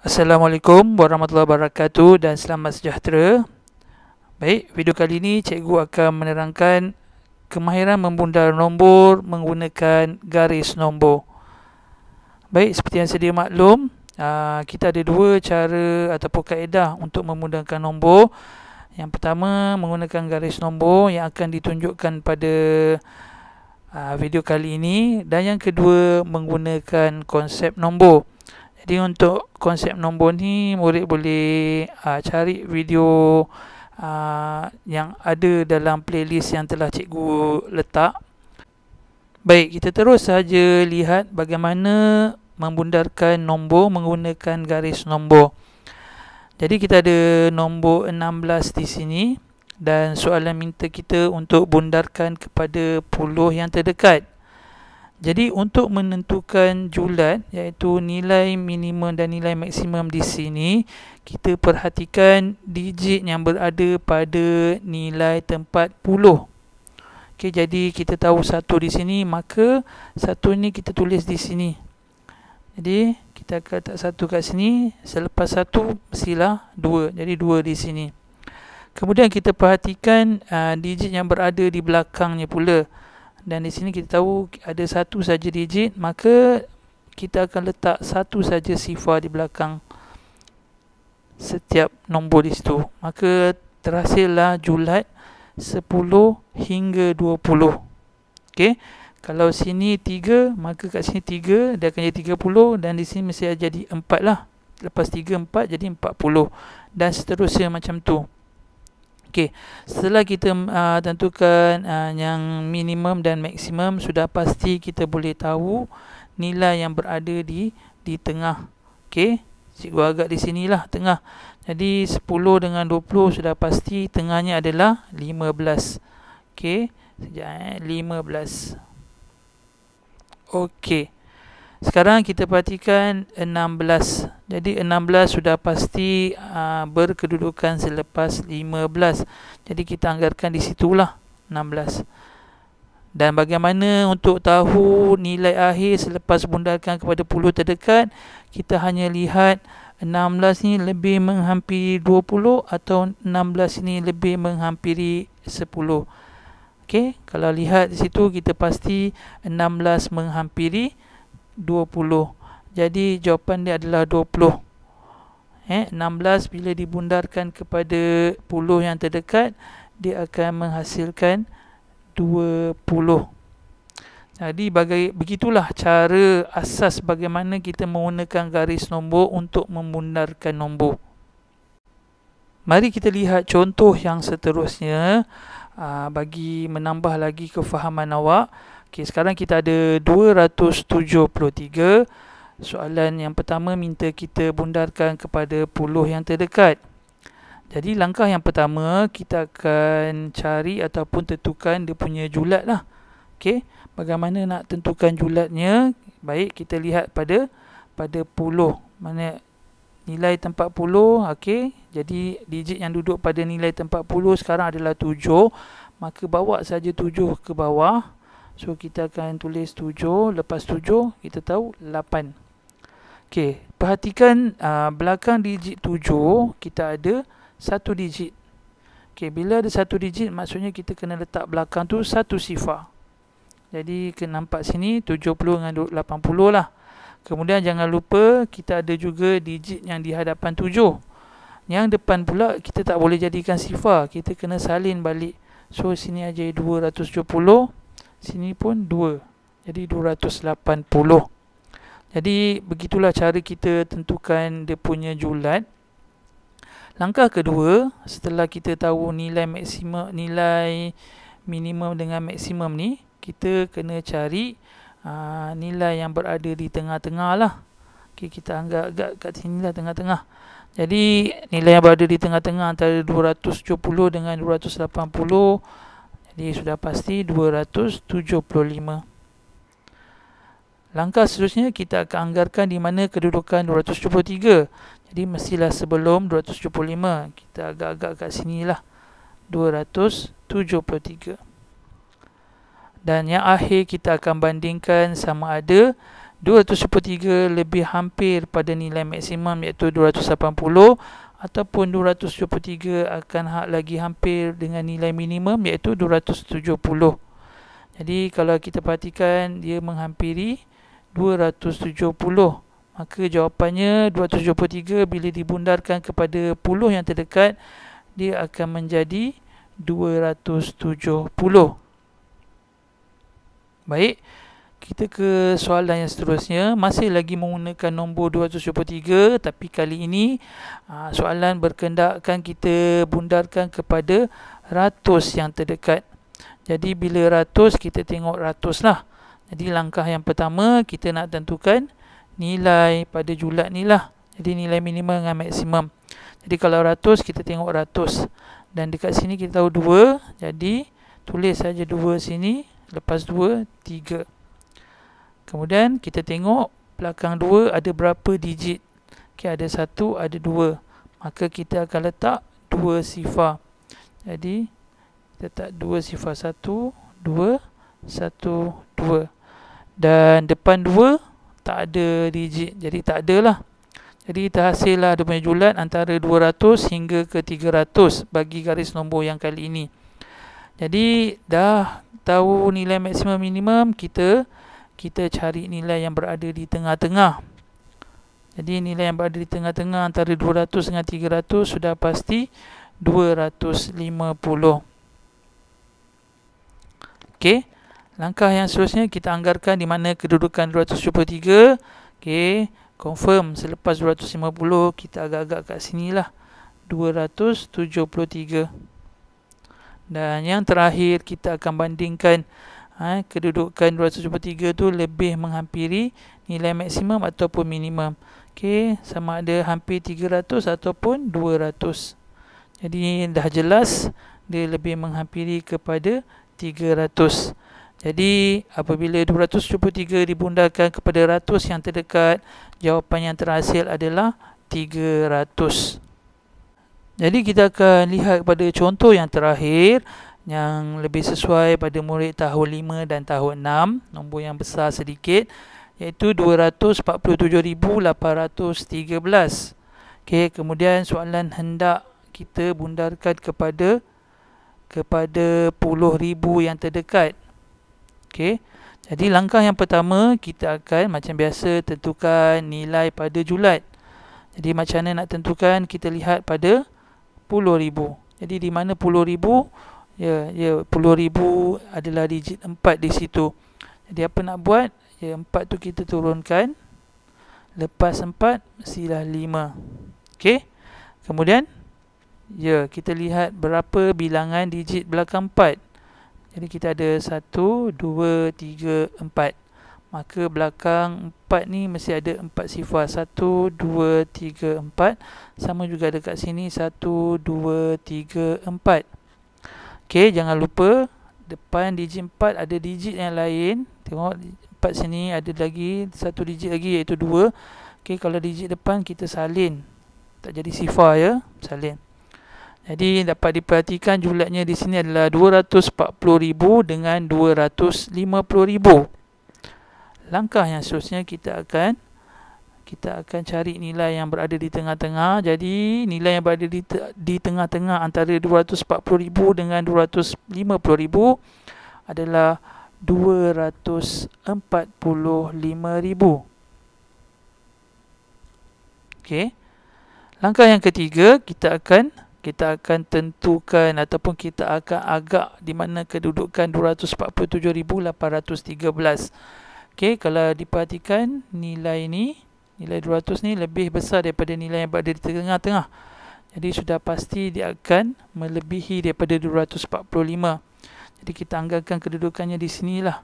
Assalamualaikum warahmatullahi wabarakatuh dan selamat sejahtera. Baik, video kali ini cikgu akan menerangkan kemahiran membundar nombor menggunakan garis nombor. Baik, seperti yang sedia maklum, ah, kita ada dua cara ataupun kaedah untuk membundarkan nombor. Yang pertama, menggunakan garis nombor yang akan ditunjukkan pada ah, video kali ini. Dan yang kedua, menggunakan konsep nombor. Jadi untuk konsep nombor ni murid boleh uh, cari video uh, yang ada dalam playlist yang telah cikgu letak. Baik, kita terus saja lihat bagaimana membundarkan nombor menggunakan garis nombor. Jadi kita ada nombor 16 di sini dan soalan minta kita untuk bundarkan kepada puluh yang terdekat jadi untuk menentukan julat iaitu nilai minimum dan nilai maksimum di sini kita perhatikan digit yang berada pada nilai tempat puluh Okey jadi kita tahu satu di sini maka satu ni kita tulis di sini. Jadi kita letak satu kat sini selepas satu sila dua. Jadi dua di sini. Kemudian kita perhatikan uh, digit yang berada di belakangnya pula dan di sini kita tahu ada satu saja digit maka kita akan letak satu saja sifar di belakang setiap nombor di situ maka terhasillah julat 10 hingga 20 okey kalau sini 3 maka kat sini 3 dia akan jadi 30 dan di sini mesti jadi 4 lah lepas 3 4 jadi 40 dan seterusnya macam tu Okey, setelah kita uh, tentukan uh, yang minimum dan maksimum sudah pasti kita boleh tahu nilai yang berada di di tengah. Okey, cikgu agak di sinilah tengah. Jadi 10 dengan 20 sudah pasti tengahnya adalah 15. Okey, sejak eh 15. Okey. Sekarang kita perhatikan 16. Jadi 16 sudah pasti uh, berkedudukan selepas 15. Jadi kita anggarkan di situlah 16. Dan bagaimana untuk tahu nilai akhir selepas bundarkan kepada puluh terdekat, kita hanya lihat 16 ni lebih menghampiri 20 atau 16 ni lebih menghampiri 10. Okay? kalau lihat di situ kita pasti 16 menghampiri 20. Jadi jawapan dia adalah 20. Eh, 16 bila dibundarkan kepada puluh yang terdekat, dia akan menghasilkan 20. Jadi bagai, begitulah cara asas bagaimana kita menggunakan garis nombor untuk membundarkan nombor. Mari kita lihat contoh yang seterusnya aa, ah, bagi menambah lagi kefahaman awak. Okey, sekarang kita ada 273. Soalan yang pertama minta kita bundarkan kepada puluh yang terdekat. Jadi langkah yang pertama kita akan cari ataupun tentukan dia punya julat lah. Okey, bagaimana nak tentukan julatnya? Baik, kita lihat pada pada puluh. Mana nilai tempat puluh, okey. Jadi digit yang duduk pada nilai tempat puluh sekarang adalah tujuh. Maka bawa saja tujuh ke bawah. So kita akan tulis 7 Lepas 7 kita tahu 8 Okey, perhatikan uh, belakang digit 7 Kita ada 1 digit Okey, bila ada 1 digit maksudnya kita kena letak belakang tu 1 sifar Jadi kena nampak sini 70 dengan 80 lah Kemudian jangan lupa kita ada juga digit yang di hadapan 7 yang depan pula kita tak boleh jadikan sifar. Kita kena salin balik. So sini aja sini pun 2 jadi 280 jadi begitulah cara kita tentukan dia punya julat langkah kedua setelah kita tahu nilai maksimum nilai minimum dengan maksimum ni kita kena cari aa, nilai yang berada di tengah-tengah lah okay, kita anggap agak kat sini lah tengah-tengah jadi nilai yang berada di tengah-tengah antara 270 dengan 280 jadi sudah pasti 275. Langkah seterusnya kita akan anggarkan di mana kedudukan 273. Jadi mestilah sebelum 275. Kita agak-agak kat lah 273. Dan yang akhir kita akan bandingkan sama ada 273 lebih hampir pada nilai maksimum iaitu 280 ataupun 273 akan hak lagi hampir dengan nilai minimum iaitu 270. Jadi kalau kita perhatikan dia menghampiri 270. Maka jawapannya 273 bila dibundarkan kepada puluh yang terdekat dia akan menjadi 270. Baik kita ke soalan yang seterusnya masih lagi menggunakan nombor 223 tapi kali ini ah, soalan berkendakkan kita bundarkan kepada ratus yang terdekat jadi bila ratus kita tengok ratus lah jadi langkah yang pertama kita nak tentukan nilai pada julat ni lah jadi nilai minimum dengan maksimum jadi kalau ratus kita tengok ratus dan dekat sini kita tahu dua jadi tulis saja dua sini lepas dua tiga Kemudian kita tengok belakang dua ada berapa digit. Okey, ada satu, ada dua. Maka kita akan letak dua sifar. Jadi, kita letak dua sifar satu, dua, satu, dua. Dan depan dua tak ada digit. Jadi, tak ada lah. Jadi, terhasillah dia punya julat antara 200 hingga ke 300 bagi garis nombor yang kali ini. Jadi, dah tahu nilai maksimum minimum, kita kita cari nilai yang berada di tengah-tengah. Jadi nilai yang berada di tengah-tengah antara 200 dengan 300 sudah pasti 250. Okey, langkah yang seterusnya kita anggarkan di mana kedudukan 273. Okey, confirm selepas 250 kita agak-agak kat lah 273. Dan yang terakhir kita akan bandingkan ha, kedudukan 273 tu lebih menghampiri nilai maksimum ataupun minimum. Okey, sama ada hampir 300 ataupun 200. Jadi dah jelas dia lebih menghampiri kepada 300. Jadi apabila 273 dibundarkan kepada ratus yang terdekat, jawapan yang terhasil adalah 300. Jadi kita akan lihat pada contoh yang terakhir yang lebih sesuai pada murid tahun 5 dan tahun 6 nombor yang besar sedikit iaitu 247813 okey kemudian soalan hendak kita bundarkan kepada kepada 10000 yang terdekat okey jadi langkah yang pertama kita akan macam biasa tentukan nilai pada julat jadi macam mana nak tentukan kita lihat pada 10000 jadi di mana 10000 ya ya puluh ribu adalah digit empat di situ jadi apa nak buat ya empat tu kita turunkan lepas empat mestilah lima okey kemudian ya kita lihat berapa bilangan digit belakang empat jadi kita ada satu dua tiga empat maka belakang empat ni mesti ada empat sifar satu, dua, tiga, empat. sama juga dekat sini satu, dua, tiga, empat. Okey, jangan lupa depan digit empat ada digit yang lain. Tengok empat sini ada lagi satu digit lagi iaitu dua. Okey, kalau digit depan kita salin. Tak jadi sifar ya, salin. Jadi dapat diperhatikan julatnya di sini adalah 240,000 dengan 250,000. Langkah yang seterusnya kita akan kita akan cari nilai yang berada di tengah-tengah. Jadi nilai yang berada di, tengah-tengah antara 240,000 dengan 250,000 adalah 245,000. Okay. Langkah yang ketiga kita akan kita akan tentukan ataupun kita akan agak di mana kedudukan 247,813. Okey, kalau diperhatikan nilai ini nilai 200 ni lebih besar daripada nilai yang berada di tengah-tengah. Jadi sudah pasti dia akan melebihi daripada 245. Jadi kita anggarkan kedudukannya di sini sinilah.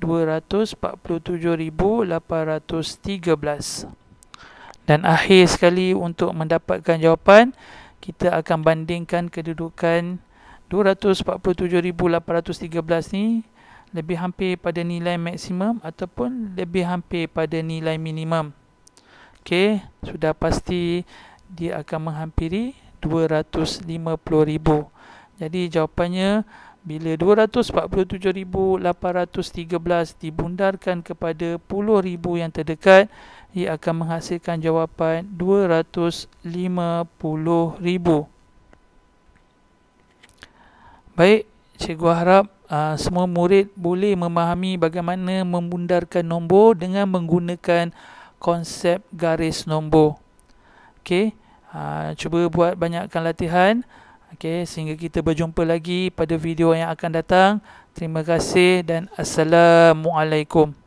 247,813. Dan akhir sekali untuk mendapatkan jawapan, kita akan bandingkan kedudukan 247,813 ni lebih hampir pada nilai maksimum ataupun lebih hampir pada nilai minimum. Okey, sudah pasti dia akan menghampiri 250,000. Jadi jawapannya bila 247,813 dibundarkan kepada 10,000 yang terdekat, dia akan menghasilkan jawapan 250,000. Baik, cikgu harap aa, ah, semua murid boleh memahami bagaimana membundarkan nombor dengan menggunakan konsep garis nombor. Okey, uh, cuba buat banyakkan latihan. Okey, sehingga kita berjumpa lagi pada video yang akan datang. Terima kasih dan Assalamualaikum.